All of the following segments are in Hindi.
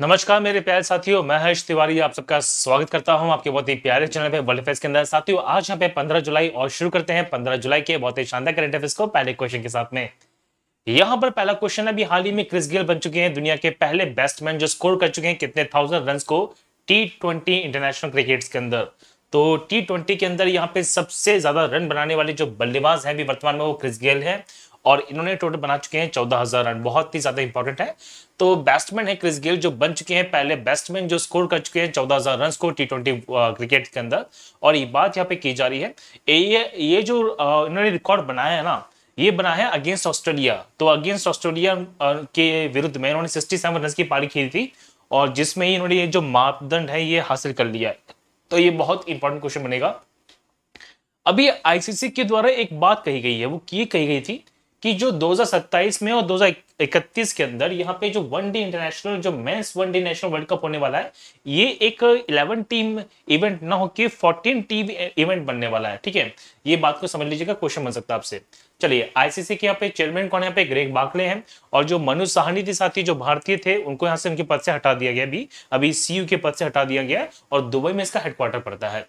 नमस्कार मेरे प्यारे साथियों मैं हर्ष तिवारी आप सबका स्वागत करता हूं आपके बहुत ही प्यारे चैनल पे वर्ल्ड फेस के अंदर साथियों आज यहाँ पे 15 जुलाई और शुरू करते हैं 15 जुलाई के बहुत ही शानदार करंट अफेयर्स को पहले क्वेश्चन के साथ में यहाँ पर पहला क्वेश्चन अभी हाल ही में क्रिस गेल बन चुके हैं दुनिया के पहले बैट्समैन जो स्कोर कर चुके हैं कितने थाउजेंड रन को टी इंटरनेशनल क्रिकेट के अंदर तो टी के अंदर यहाँ पे सबसे ज्यादा रन बनाने वाले जो बल्लेबाज हैं भी वर्तमान में वो क्रिस गेल है और इन्होंने टोटल बना चुके हैं चौदह हजार रन बहुत ही ज्यादा इंपॉर्टेंट है तो बैट्समैन है क्रिस गेल जो बन चुके हैं पहले बैट्समैन जो स्कोर कर चुके हैं चौदह हजार रन को टी ट्वेंटी क्रिकेट के अंदर और ये बात यहाँ पे की जा रही है ये ये जो इन्होंने रिकॉर्ड बनाया है ना ये बना है अगेंस्ट ऑस्ट्रेलिया तो अगेंस्ट ऑस्ट्रेलिया के विरुद्ध में इन्होंने सिक्सटी सेवन रन की पारी खेली थी और जिसमें इन्होंने ये जो मापदंड है ये हासिल कर लिया है तो ये बहुत इंपॉर्टेंट क्वेश्चन बनेगा अभी आईसीसी के द्वारा एक बात कही गई है वो ये कही गई थी कि जो 2027 में और 2031 के अंदर यहाँ पे जो वन डे इंटरनेशनल जो men's one day national world cup होने वाला है ये एक 11 टीम इवेंट ना होकर 14 टीम इवेंट बनने वाला है ठीक है ये बात को समझ लीजिएगा क्वेश्चन बन सकता है आपसे चलिए आईसीसी के यहाँ पे चेयरमैन कौन है यहाँ पे ग्रेग बाकले हैं और जो मनु साहनी के साथ जो भारतीय थे उनको यहाँ से उनके पद से हटा दिया गया अभी अभी सी के पद से हटा दिया गया और दुबई में इसका हेडक्वार्टर पड़ता है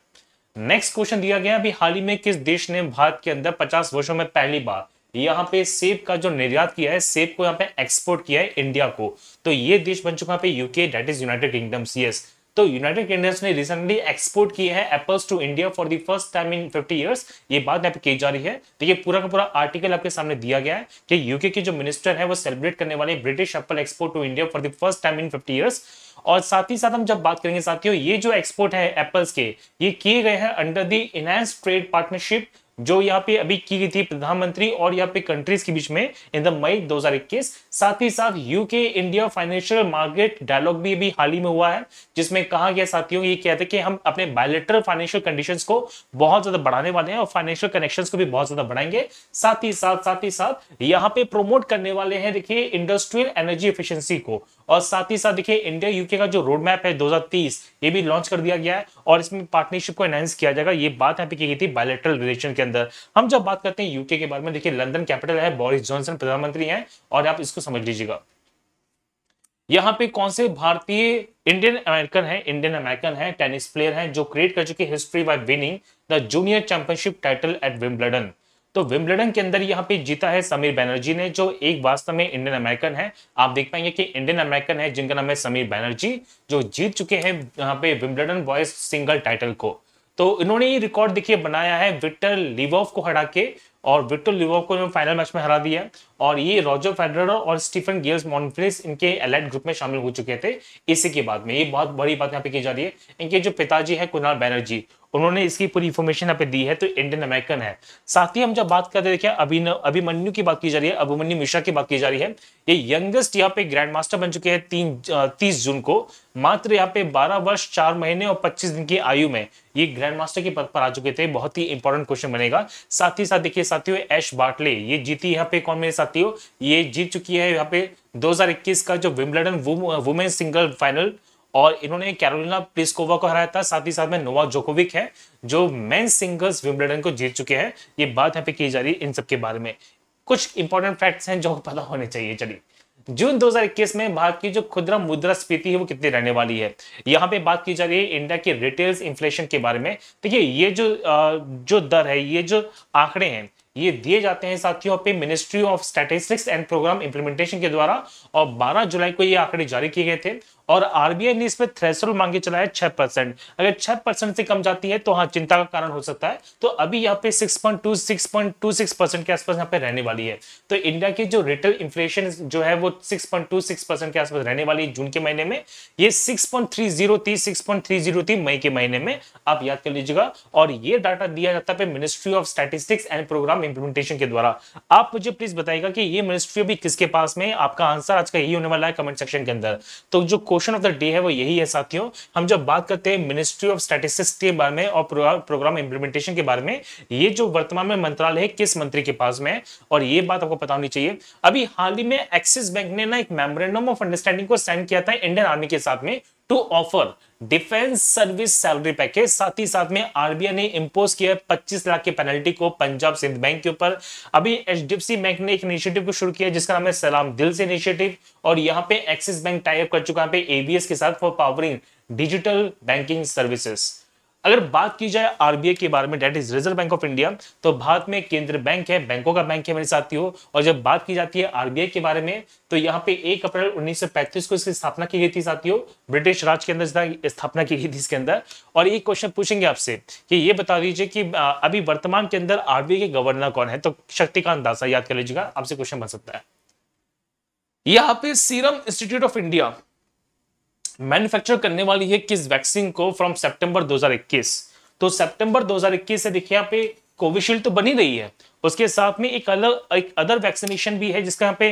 नेक्स्ट क्वेश्चन दिया गया अभी हाल ही में किस देश ने भारत के अंदर पचास वर्षों में पहली बार यहाँ पे सेब का जो निर्यात किया है सेब को यहाँ पे एक्सपोर्ट किया है इंडिया को तो ये देश बन चुका है UK that is United Kingdom's yes तो यूनाइटेड किंगडम्स ने रिसेंटली एक्सपोर्ट किया है apples to India for the first time in 50 years ये बात यहाँ पे की जा रही है तो ये पूरा का पूरा आर्टिकल आपके सामने दिया गया है कि यूके के जो मिनिस्टर है वो सेलिब्रेट करने वाले British apple export to India for the first time in fifty years और साथ ही साथ हम जब बात करेंगे साथियों ये जो एक्सपोर्ट है एप्पल्स के ये किए गए हैं under the enhanced trade partnership जो यहाँ पे अभी की गई थी प्रधानमंत्री और यहाँ पे कंट्रीज के बीच में इन द मई 2021 साथ ही साथ UK India financial market dialogue भी अभी हाल ही में हुआ है जिसमें कहा गया साथियों ये कहते हैं कि हम अपने बायोलेटरल फाइनेंशियल कंडीशंस को बहुत ज्यादा बढ़ाने वाले हैं और फाइनेंशियल कनेक्शन को भी बहुत ज्यादा बढ़ाएंगे साथ ही साथ साथ ही साथ यहाँ पे प्रोमोट करने वाले हैं देखिए इंडस्ट्रियल एनर्जी एफिशियंसी को और साथ ही साथ देखिए इंडिया यूके का जो रोड मैप है 2030 ये भी लॉन्च कर दिया गया है और इसमें पार्टनरशिप को एनहेंस किया जाएगा ये बात यहाँ पे की गई थी बायोलेटरल रिलेशन के अंदर हम जब बात करते हैं यूके के बारे में देखिए लंदन कैपिटल है बोरिस जॉनसन प्रधानमंत्री हैं और आप इसको समझ लीजिएगा यहाँ पे कौन से भारतीय इंडियन अमेरिकन है इंडियन अमेरिकन है टेनिस प्लेयर हैं जो क्रिएट कर चुकी history by winning the junior championship title at Wimbledon तो विम्बलडन के अंदर यहाँ पे जीता है समीर बैनर्जी ने जो एक वास्तव में इंडियन अमेरिकन है आप देख पाएंगे कि इंडियन अमेरिकन है जिनका नाम है समीर बैनर्जी जो जीत चुके हैं यहाँ पे विम्बलडन बॉयज सिंगल टाइटल को तो इन्होंने ये रिकॉर्ड देखिए बनाया है विक्टर लिवोव को हरा के और विक्टर लिवोव को फाइनल मैच में हरा दिया और ये रॉजर फेडरर और स्टीफन गेल्स मॉन्फ्रिस इनके एलाइट ग्रुप में शामिल हो चुके थे इसी के बाद में ये बहुत बड़ी बात यहाँ पे की जा रही है इनके जो पिताजी है कुणाल बैनर्जी उन्होंने इसकी पूरी इन्फॉर्मेशन यहाँ पे दी है तो इंडियन अमेरिकन है साथ ही हम जब बात करते देखिए अभिन अभिमन्यु की बात की जा रही है अभिमन्यु मिश्रा की बात की जा रही है ये यंगेस्ट यहाँ पे ग्रैंड मास्टर बन चुके हैं तीन तीस जून को मात्र यहाँ पे बारह वर्ष चार महीने और पच्चीस दिन की आयु में ये ग्रैंड मास्टर के पद पर आ चुके थे बहुत ही इंपॉर्टेंट क्वेश्चन बनेगा साथ ही साथ देखिए साथियों एश बाटले ये जीती यहाँ पे कौन मेरे साथ साथियों ये जीत चुकी है यहाँ पे 2021 का जो विम्बलडन वुमेन सिंगल फाइनल और इन्होंने कैरोलिना प्लिसकोवा को हराया था साथ ही साथ में नोवा जोकोविक है जो मेन सिंगल्स विम्बलडन को जीत चुके हैं ये बात यहाँ पे की जा रही है इन सबके बारे में कुछ इंपॉर्टेंट फैक्ट्स हैं जो पता होने चाहिए चलिए जून 2021 में भारत की जो खुदरा मुद्रा स्फीति है वो कितनी रहने वाली है यहाँ पे बात की जा रही है इंडिया के रिटेल्स इन्फ्लेशन के बारे में देखिए ये जो जो दर है ये जो आंकड़े हैं ये दिए जाते हैं साथियों पे ministry of statistics and programme implementation के द्वारा और 12 जुलाई को ये आंकड़े जारी किए गए थे और आरबीआई ने इस पे थ्रेसोल्ड मांगे चलाया छह परसेंट अगर छह परसेंट से कम जाती है तो हाँ चिंता का कारण हो सकता है तो अभी यहाँ पे 6.2 6.26 परसेंट के आसपास यहाँ पे रहने वाली है तो इंडिया की जो रिटेल इन्फ्लेशन जो है वो 6.26 परसेंट के आसपास रहने वाली है जून के महीने में ये 6.30 थी 6.30 थी मई के महीने में आप याद कर लीजिएगा और ये डाटा दिया जाता है ministry of statistics and programme implementation के द्वारा आप मुझे प्लीज बताइएगा कि ये मिनिस्ट्री अभी किसके पास में आपका आंसर आज का यही होने वाला है कमेंट सेक्शन के अंदर तो जो क्वेश्चन ऑफ द डे है वो यही है साथियों हम जब बात करते हैं मिनिस्ट्री ऑफ स्टेटिस्टिक्स के बारे में और प्रोग्राम इंप्लीमेंटेशन के बारे में ये जो वर्तमान में मंत्रालय है किस मंत्री के पास में और ये बात आपको पता होनी चाहिए अभी हाल ही में एक्सिस बैंक ने ना एक मेमोरेंडम ऑफ अंडरस्टैंडिंग को साइन किया था इंडियन आर्मी के साथ में to offer defence service salary package साथ ही साथ में आरबीआई ने इंपोज किया है 25 लाख की पेनल्टी को पंजाब सिंध बैंक के ऊपर अभी एचडीएफसी बैंक ने एक इनिशिएटिव को शुरू किया जिसका नाम है सलाम दिल से इनिशिएटिव और यहाँ पे एक्सिस बैंक टाइप कर चुका है एबीएस के साथ for powering digital banking services अगर बात की जाए आरबीआई के बारे में that is Reserve Bank of India तो भारत में केंद्रीय बैंक है बैंकों का बैंक है मेरे साथियों और जब बात की जाती है आरबीआई के बारे में तो यहाँ पे 1 अप्रैल 1935 को इसकी स्थापना की गई थी साथियों ब्रिटिश राज के अंदर स्थापना की गई थी इसके अंदर और एक क्वेश्चन पूछेंगे आपसे कि ये बता दीजिए कि अभी वर्तमान के अंदर आरबीआई के गवर्नर कौन है तो शक्तिकांत दासा याद कर लीजिएगा आपसे क्वेश्चन बन सकता है यहाँ पे Serum Institute of India manufacture करने वाली है किस वैक्सीन को फ्रॉम सेप्टेम्बर दो तो सेप्टेम्बर दो से देखिए यहाँ पे कोविशील्ड तो बनी रही है उसके साथ में एक अलग एक अदर वैक्सीनेशन भी है जिसका यहाँ पे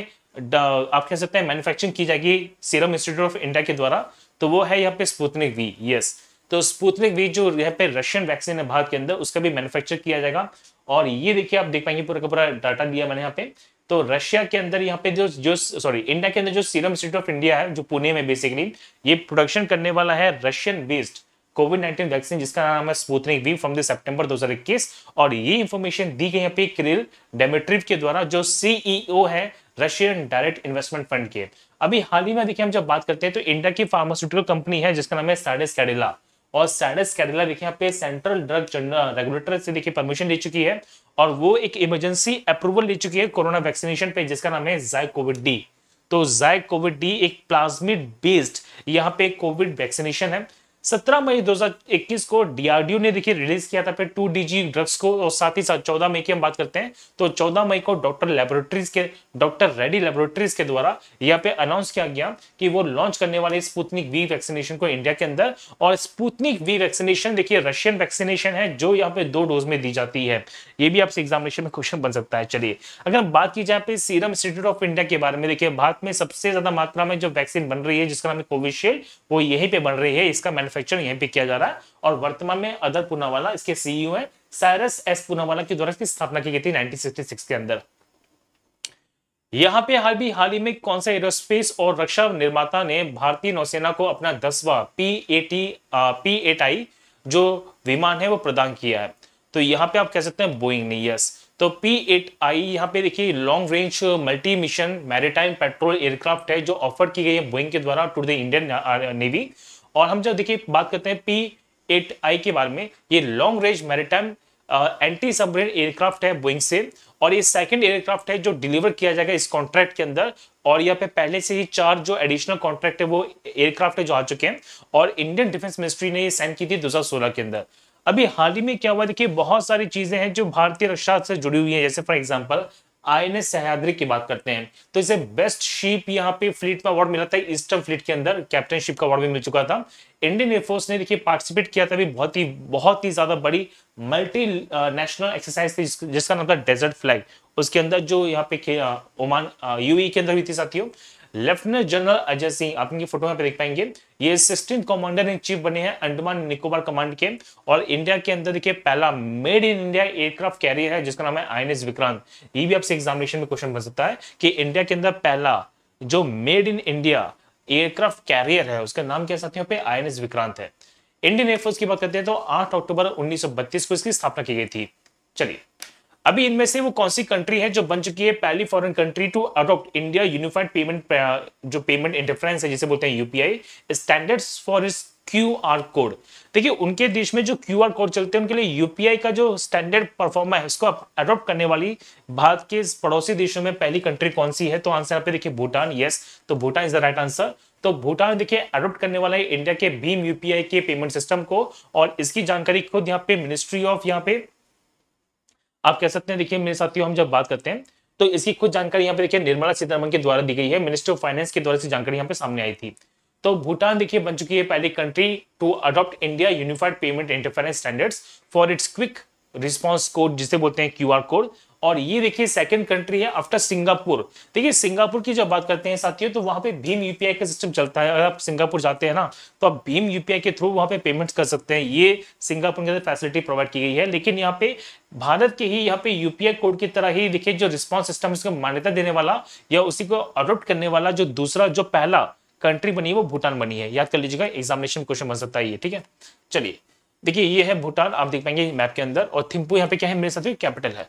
आप कह सकते हैं मैन्युफैक्चरिंग की जाएगी सीरम इंस्टीट्यूट ऑफ इंडिया के द्वारा तो वो है यहाँ पे स्पुतनिक वी यस तो स्पुतनिक वी जो यहाँ पे रशियन वैक्सीन है भारत के अंदर उसका भी मैन्युफैक्चर किया जाएगा और ये देखिए आप देख पाएंगे पूरा का पूरा डाटा दिया मैंने यहाँ पे तो रशिया के अंदर यहाँ पे जो जो सॉरी इंडिया के अंदर जो सीरम इंस्टीट्यूट ऑफ इंडिया है जो पुणे में बेसिकली ये प्रोडक्शन करने वाला है रशियन बेस्ड कोविड 19 वैक्सीन जिसका नाम है स्पूतनिक वी फ्रॉम द सितंबर 2021 और ये इन्फॉर्मेशन दी गई यहाँ पे क्रिल डेमेट्रिव के द्वारा जो सीईओ e है रशियन डायरेक्ट इन्वेस्टमेंट फंड के अभी हाल ही में देखिए हम जब बात करते हैं तो इंडिया की फार्मास्यूटिकल कंपनी है जिसका नाम है साडेस कैडिला और सैडस कैडिला देखिए यहाँ पे सेंट्रल ड्रग रेगुलेटर से देखिए परमिशन ले चुकी है और वो एक इमरजेंसी अप्रूवल ले चुकी है कोरोना वैक्सीनेशन पे जिसका नाम है जाय कोविड डी तो जाय कोविड डी एक प्लाज्मिड बेस्ड यहाँ पे कोविड वैक्सीनेशन है 17 मई 2021 को डीआरडीओ ने देखिए रिलीज किया था फिर टू डीजी ड्रग्स को और साथ ही साथ 14 मई की हम बात करते हैं तो 14 मई को डॉक्टर लेबोरेटरीज के डॉक्टर रेडी लेबोरेटरीज के द्वारा यहाँ पे अनाउंस किया गया कि वो लॉन्च करने वाले स्पुतनिक वी वैक्सीनेशन को इंडिया के अंदर और स्पुतनिक वी वैक्सीनेशन देखिए रशियन वैक्सीनेशन है जो यहाँ पे दो डोज में दी जाती है ये भी आपसे एग्जामिनेशन में क्वेश्चन बन सकता है चलिए अगर हम बात की जाए पे सीरम इंस्टीट्यूट ऑफ इंडिया के बारे में देखिए भारत में सबसे ज्यादा मात्रा में जो वैक्सीन बन रही है जिसका नाम है कोविशील्ड वो यही पे बन रही है इसका मैनुफेक्चर मैन्युफैक्चर यहीं पे किया जा रहा है और वर्तमान में अदर पुनावाला इसके सीईओ है साइरस एस पुनावाला के द्वारा इसकी स्थापना की गई थी 1966 के अंदर यहाँ पे हाल भी हाल ही में कौन सा एरोस्पेस और रक्षा निर्माता ने भारतीय नौसेना को अपना दसवा P eighty P eight I जो विमान है वो प्रदान किया है तो यहाँ पे आप कह सकते हैं बोइंग ने यस तो पी एट आई यहाँ पे देखिए long range multi mission maritime patrol aircraft है जो ऑफर की गई है बोइंग के द्वारा टू द इंडियन नेवी और हम जब देखिए बात करते हैं पी एट आई के बारे में ये long range maritime anti submarine aircraft है बोइंग से और ये सेकंड एयरक्राफ्ट है जो डिलीवर किया जाएगा इस कॉन्ट्रैक्ट के अंदर और यहाँ पे पहले से ही चार जो एडिशनल कॉन्ट्रैक्ट है वो एयरक्राफ्ट है जो आ चुके हैं और इंडियन डिफेंस मिनिस्ट्री ने ये साइन की थी सोलह के अंदर अभी हाल ही में क्या हुआ देखिए बहुत सारी चीजें हैं जो भारतीय रक्षा से जुड़ी हुई है जैसे for example I N S की बात करते हैं तो इसे बेस्ट शिप यहाँ पे फ्लीट में अवार्ड मिला था ईस्टर्न फ्लीट के अंदर कैप्टनशिप का अवार्ड भी मिल चुका था इंडियन एयरफोर्स ने देखिए पार्टिसिपेट किया था भी बहुत ही बहुत ही ज्यादा बड़ी मल्टी नेशनल एक्सरसाइज थी जिसका नाम था डेजर्ट फ्लैग उसके अंदर जो यहाँ पे ओमान यूई e के अंदर भी थी साथियों लेफ्टिनेंट जनरल अजय सिंह आप इनकी फोटो यहाँ पे देख पाएंगे ये असिस्टेंट कमांडर इन चीफ बने हैं अंडमान निकोबार कमांड के और इंडिया के अंदर देखिए पहला made in India aircraft carrier है जिसका नाम है आई विक्रांत ये भी आपसे एग्जामिनेशन में क्वेश्चन बन सकता है कि इंडिया के अंदर पहला जो made in India aircraft carrier है उसका नाम क्या साथियों पे आई विक्रांत है इंडियन एयरफोर्स की बात करते हैं तो 8 अक्टूबर 1932 को इसकी स्थापना की गई थी चलिए अभी इनमें से वो कौन सी कंट्री है जो बन चुकी है पहली foreign country to adopt India unified payment जो पेमेंट इंटरफ्रेंस है जिसे बोलते हैं यूपीआई स्टैंडर्ड्स फॉर इस क्यू आर कोड देखिए उनके देश में जो क्यू आर कोड चलते हैं उनके लिए यूपीआई का जो स्टैंडर्ड परफॉर्मा है उसको अडॉप्ट करने वाली भारत के पड़ोसी देशों में पहली कंट्री कौन सी है तो आंसर आप देखिए भूटान यस तो Bhutan is the right answer तो भूटान देखिए अडॉप्ट करने वाला है इंडिया के भीम यूपीआई के पेमेंट सिस्टम को और इसकी जानकारी खुद यहाँ पे मिनिस्ट्री ऑफ यहाँ पे आप कह सकते हैं देखिए मेरे साथियों हम जब बात करते हैं तो इसकी कुछ जानकारी यहाँ पे देखिए निर्मला सीतारमन के द्वारा दी गई है मिनिस्टर ऑफ फाइनेंस के द्वारा से जानकारी यहाँ पे सामने आई थी तो भूटान देखिए बन चुकी है पहली country to adopt India unified payment interference standards for its quick response code जिसे बोलते हैं क्यू कोड और ये देखिए सेकंड कंट्री है आफ्टर सिंगापुर देखिए सिंगापुर की जब बात करते हैं साथियों तो वहां पे भीम यूपीआई का सिस्टम चलता है अगर आप सिंगापुर जाते हैं ना तो आप भीम यूपीआई के थ्रू वहां पे पेमेंट्स कर सकते हैं ये सिंगापुर के अंदर फैसिलिटी प्रोवाइड की गई है लेकिन यहाँ पे भारत के ही यहाँ पे यूपीआई कोड की तरह ही देखिए जो रिस्पॉन्स सिस्टम इसको मान्यता देने वाला या उसी को अडोप्ट करने वाला जो दूसरा जो पहला कंट्री बनी है वो भूटान बनी है याद कर लीजिएगा एग्जामिनेशन क्वेश्चन बन सकता है ये ठीक है चलिए देखिए ये है भूटान आप देख पाएंगे मैप के अंदर और थिम्पू यहाँ पे क्या है मेरे साथ कैपिटल है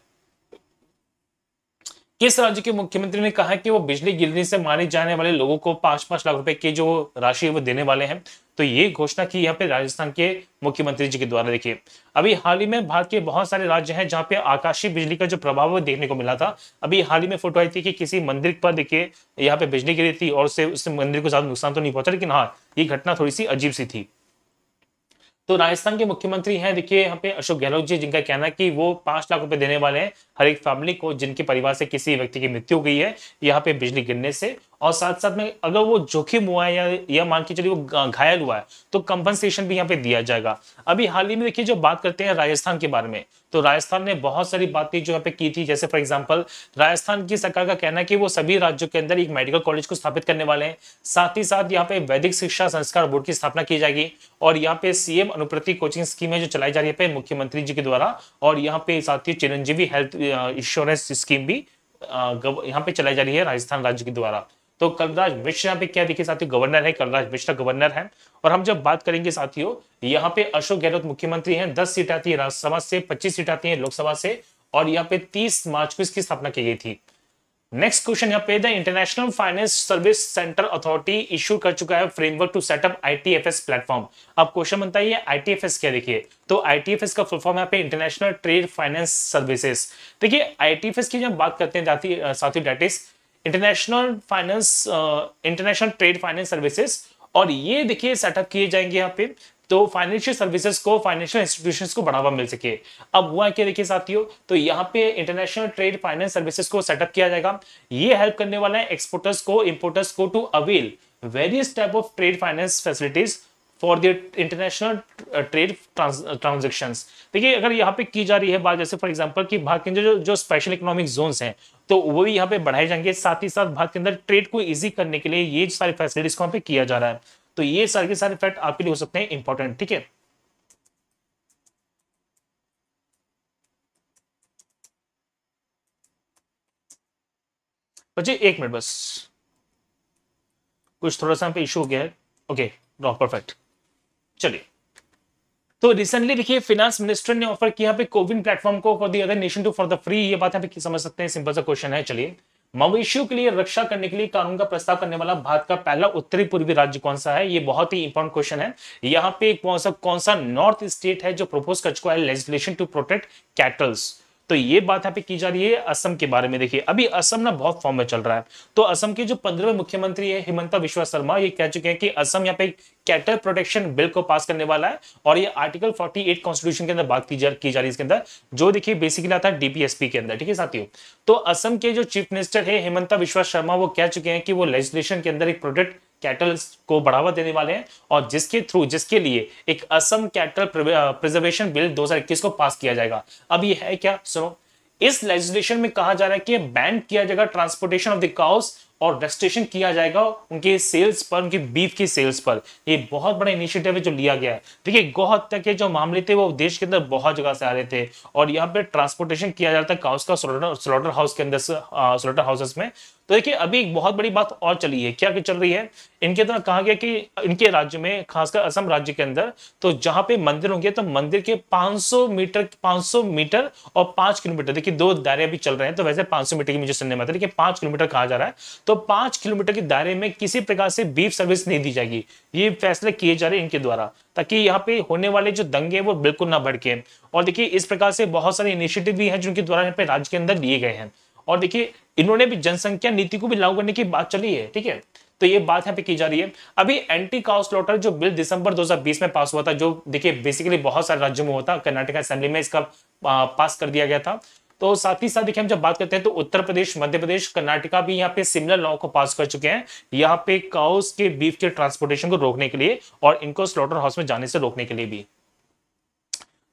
किस राज्य के मुख्यमंत्री ने कहा कि वो बिजली गिरने से मारे जाने वाले लोगों को पांच पांच लाख रुपए की जो राशि है वो देने वाले हैं तो ये घोषणा की यहाँ पे राजस्थान के मुख्यमंत्री जी के द्वारा देखिए अभी हाल ही में भारत के बहुत सारे राज्य हैं जहाँ पे आकाशीय बिजली का जो प्रभाव है देखने को मिला था अभी हाल ही में फोटो आई थी कि किसी मंदिर पर देखिए यहाँ पे बिजली गिरी थी और उससे उस मंदिर को ज्यादा नुकसान तो नहीं पहुंचा लेकिन हाँ ये घटना थोड़ी सी अजीब सी थी तो राजस्थान के मुख्यमंत्री हैं देखिए यहाँ पे अशोक गहलोत जी जिनका कहना है कि वो पांच लाख रुपए देने वाले हैं हर एक फैमिली को जिनके परिवार से किसी व्यक्ति की मृत्यु हो गई है यहाँ पे बिजली गिरने से और साथ साथ में अगर वो जोखिम हुआ है या या मान के चलिए वो घायल हुआ है तो कंपनसेशन भी यहाँ पे दिया जाएगा अभी हाल ही में देखिए जो बात करते हैं राजस्थान के बारे में तो राजस्थान ने बहुत सारी बातें जो यहाँ पे की थी जैसे फॉर एग्जाम्पल राजस्थान की सरकार का कहना है कि वो सभी राज्यों के अंदर एक मेडिकल कॉलेज को स्थापित करने वाले हैं साथ ही साथ यहाँ पे वैदिक शिक्षा संस्कार बोर्ड की स्थापना की जाएगी और यहाँ पे सीएम अनुप्रति कोचिंग स्कीम है जो चलाई जा रही है मुख्यमंत्री जी के द्वारा और यहाँ पे साथ ही चिरंजीवी हेल्थ इंश्योरेंस स्कीम भी यहाँ पे चलाई जा रही है राजस्थान राज्य के द्वारा तो कलराज मिश्रा भी क्या देखिए साथियों गवर्नर है कलराज मिश्रा गवर्नर है और हम जब बात करेंगे साथियों यहाँ पे अशोक गहलोत मुख्यमंत्री हैं दस सीट आती है राज्यसभा से पच्चीस सीट आती है लोकसभा से और यहाँ पे तीस मार्च को इसकी स्थापना की गई थी नेक्स्ट क्वेश्चन यहाँ पे the international finance service centre authority issue कर चुका है framework to setup ITFS platform अब क्वेश्चन बनता है आईटीएफएस क्या देखिए तो आईटीएफएस का फुल फॉर्म यहाँ पे इंटरनेशनल ट्रेड फाइनेंस सर्विसेज देखिए आईटीएफएस की जब बात करते हैं साथियों is international finance international trade finance services और ये देखिए सेटअप किए जाएंगे यहाँ पे तो फाइनेंशियल सर्विसेज को फाइनेंशियल इंस्टीट्यूशंस को बढ़ावा मिल सके अब हुआ क्या देखिए साथियों तो यहाँ पे इंटरनेशनल ट्रेड फाइनेंस सर्विसेज को सेटअप किया जाएगा ये हेल्प करने वाला है एक्सपोर्टर्स को इम्पोर्टर्स को to avail various type of trade finance facilities for their international trade transaction देखिए अगर यहाँ पे की जा रही है बात जैसे फॉर एग्जाम्पल की भारत के अंदर जो, जो स्पेशल इकोनॉमिक जोन है तो वो भी यहाँ पे बढ़ाए जाएंगे साथ ही साथ भारत के अंदर ट्रेड को ईजी करने के लिए ये सारी फैसिलिटीज को यहाँ पे किया जा रहा है तो ये सारे के सारे फैक्ट आपके लिए हो सकते हैं इंपॉर्टेंट ठीक है बच्चे एक मिनट बस कुछ थोड़ा सा यहाँ पे इशू हो गया है ओके okay. चलिए तो रिसेंटली देखिए फिनांस मिनिस्टर ने ऑफर किया पे कोविन प्लेटफॉर्म को for the other nation to for the free ये बात आप समझ सकते हैं सिंपल सा क्वेश्चन है चलिए मवेशियों के लिए रक्षा करने के लिए कानून का प्रस्ताव करने वाला भारत का पहला उत्तरी पूर्वी राज्य कौन सा है ये बहुत ही इंपॉर्टेंट क्वेश्चन है यहाँ पे कौन सा कौन सा नॉर्थ स्टेट है जो प्रपोज कर चुका है लेजिस्लेशन टू प्रोटेक्ट कैटल्स तो ये बात यहाँ पे की जा रही है असम के बारे में देखिए अभी असम ना बहुत फॉर्म में चल रहा है तो असम के जो पंद्रह मुख्यमंत्री है हिमंता विश्व शर्मा ये कह चुके हैं कि असम यहाँ पे कैटल प्रोटेक्शन बिल को पास करने वाला है और ये आर्टिकल 48 एट कॉन्स्टिट्यूशन के अंदर बात की जा रही है इसके अंदर जो देखिए बेसिकली आता है डीपीएसपी के अंदर ठीक है साथियों तो असम के जो चीफ मिनिस्टर है हिमंता बिश्वा शर्मा वो कह चुके हैं कि वो लेजिस्लेशन के अंदर एक प्रोटेक्ट कैटल को बढ़ावा देने वाले हैं और जिसके थ्रू जिसके लिए एक असम कैटल प्रिजर्वेशन बिल 2021 को पास किया जाएगा अब ये है क्या सुनो इस लेजिस्लेशन में कहा जा रहा है कि बैन किया जाएगा ट्रांसपोर्टेशन ऑफ द काउस और रजिस्ट्रेशन किया जाएगा उनके सेल्स पर उनकी बीफ की सेल्स पर ये बहुत बड़ा इनिशिएटिव है जो लिया गया है देखिए हत्या के जो मामले थे वो देश के अंदर बहुत जगह से आ रहे थे और यहाँ पे ट्रांसपोर्टेशन किया जाता है काउस का स्लॉटर हाउस के अंदर स्लॉटर हाउसेस में तो देखिए अभी एक बहुत बड़ी बात और चली है क्या चल रही है इनके द्वारा कहा गया कि इनके राज्य में खासकर असम राज्य के अंदर तो जहां पे मंदिर होंगे तो मंदिर के 500 मीटर 500 मीटर और 5 किलोमीटर देखिए दो दायरे अभी चल रहे हैं तो वैसे 500 मीटर की मुझे सुनने में आता है पांच किलोमीटर कहा जा रहा है तो पांच किलोमीटर के दायरे में किसी प्रकार से बीफ सर्विस नहीं दी जाएगी ये फैसले किए जा रहे हैं इनके द्वारा ताकि यहाँ पे होने वाले जो दंगे वो बिल्कुल ना बढ़ के और देखिये इस प्रकार से बहुत सारे इनिशिएटिव भी है जिनके द्वारा यहाँ पे राज्य के अंदर लिए गए हैं और देखिये इन्होंने भी जनसंख्या नीति को भी लागू करने की बात चली है ठीक है तो ये बात यहाँ पे की जा रही है अभी एंटी काउ स्लॉटर जो बिल दिसंबर 2020 में पास हुआ था जो देखिए बेसिकली बहुत सारे राज्यों में होता कर्नाटक असेंबली में इसका पास कर दिया गया था तो साथ ही साथ देखिए हम जब बात करते हैं तो उत्तर प्रदेश मध्य प्रदेश कर्नाटका भी यहाँ पे सिमिलर लॉ को पास कर चुके हैं यहाँ पे काउस के बीफ के ट्रांसपोर्टेशन को रोकने के लिए और इनको स्लॉटर हाउस में जाने से रोकने के लिए भी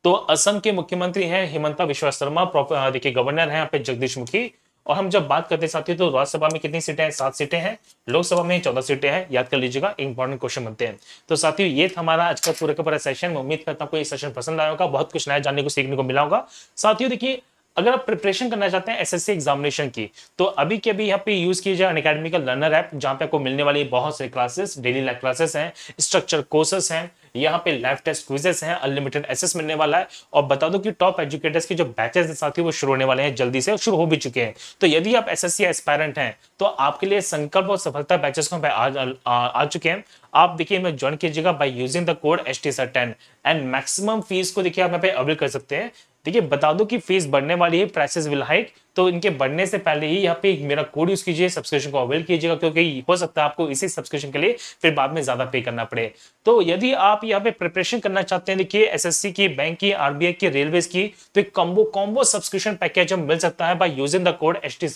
तो असम के मुख्यमंत्री हैं हिमंता विश्व शर्मा देखिए गवर्नर हैं यहाँ पे जगदीश मुखी और हम जब बात करते हैं साथियों तो राज्यसभा में कितनी सीटें हैं सात सीटें हैं लोकसभा में चौदह सीटें हैं याद कर लीजिएगा इंपॉर्टेंट क्वेश्चन बनते हैं तो साथियों ये था हमारा आज का पूरा का पूरा सेशन उम्मीद करता हूँ ये सेशन पसंद आया होगा बहुत कुछ नया जानने को सीखने को मिला होगा साथियों देखिए अगर आप प्रिपरेशन करना चाहते हैं एसएससी एग्जामिनेशन की तो अभी के अभी यहाँ पे यूज किया जाए अनकेडमी का लर्नर ऐप जहाँ पे आपको मिलने वाली बहुत सारी क्लासेस डेली लाइफ क्लासेस हैं स्ट्रक्चर कोर्सेस हैं यहाँ पे लाइफ टेस्ट क्विजेस हैं अनलिमिटेड एसेस मिलने वाला है और बता दो कि टॉप एजुकेटर्स के जो बैचेस हैं साथ ही वो शुरू होने वाले हैं जल्दी से शुरू हो भी चुके हैं तो यदि आप एस एस हैं तो आपके लिए संकल्प और सफलता बैचेस को आ, आ, आ चुके हैं आप देखिए मैं ज्वाइन कीजिएगा by using the code S T and maximum fees को देखिए आप यहाँ पे अवेल कर सकते हैं देखिए बता दो कि फीस बढ़ने वाली है प्राइसेस विल हाइक तो इनके बढ़ने से पहले ही यहाँ पे मेरा कोड यूज कीजिए सब्सक्रिप्शन को अवेल कीजिएगा क्योंकि हो सकता है आपको इसी सब्सक्रिप्शन के लिए फिर बाद में ज्यादा पे करना पड़े तो यदि आप यहाँ पे प्रिपरेशन करना चाहते हैं देखिए एसएससी की बैंक की आरबीआई की रेलवे की तो एक कॉम्बो कॉम्बो सब्सक्रिप्शन पैकेज हम मिल सकता है by using the code S T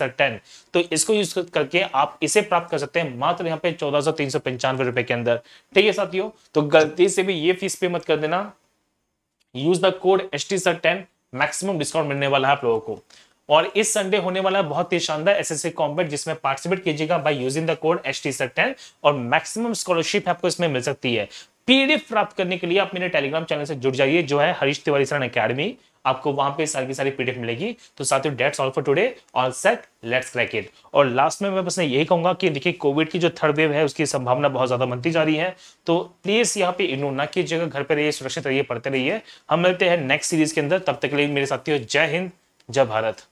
तो इसको यूज करके आप इसे प्राप्त कर सकते हैं मात्र यहाँ पे चौदह रुपए के अंदर ठीक है साथियों तो गलती से भी ये फीस पे मत कर देना use the code S T maximum discount मिलने वाला है आप लोगों को और इस संडे होने वाला बहुत ही शानदार एस एस जिसमें पार्टिसिपेट कीजिएगा by using the code H T और मैक्सिमम स्कॉलरशिप आपको इसमें मिल सकती है पीडीएफ प्राप्त करने के लिए आप मेरे टेलीग्राम चैनल से जुड़ जाइए जो है हरीश तिवारी सरण अकेडमी आपको वहां पे सारी की सारी पीडीएफ मिलेगी तो साथियों that's all for today all set let's crack it और लास्ट में मैं बस यही कहूंगा कि देखिए कोविड की जो थर्ड वेव है उसकी संभावना बहुत ज्यादा बनती जा रही है तो प्लीज यहाँ पे इग्नोर ना कीजिएगा घर पर रहिए सुरक्षित रहिए पढ़ते रहिए हम मिलते हैं नेक्स्ट सीरीज के अंदर तब तक के लिए मेरे साथियों जय हिंद जय भारत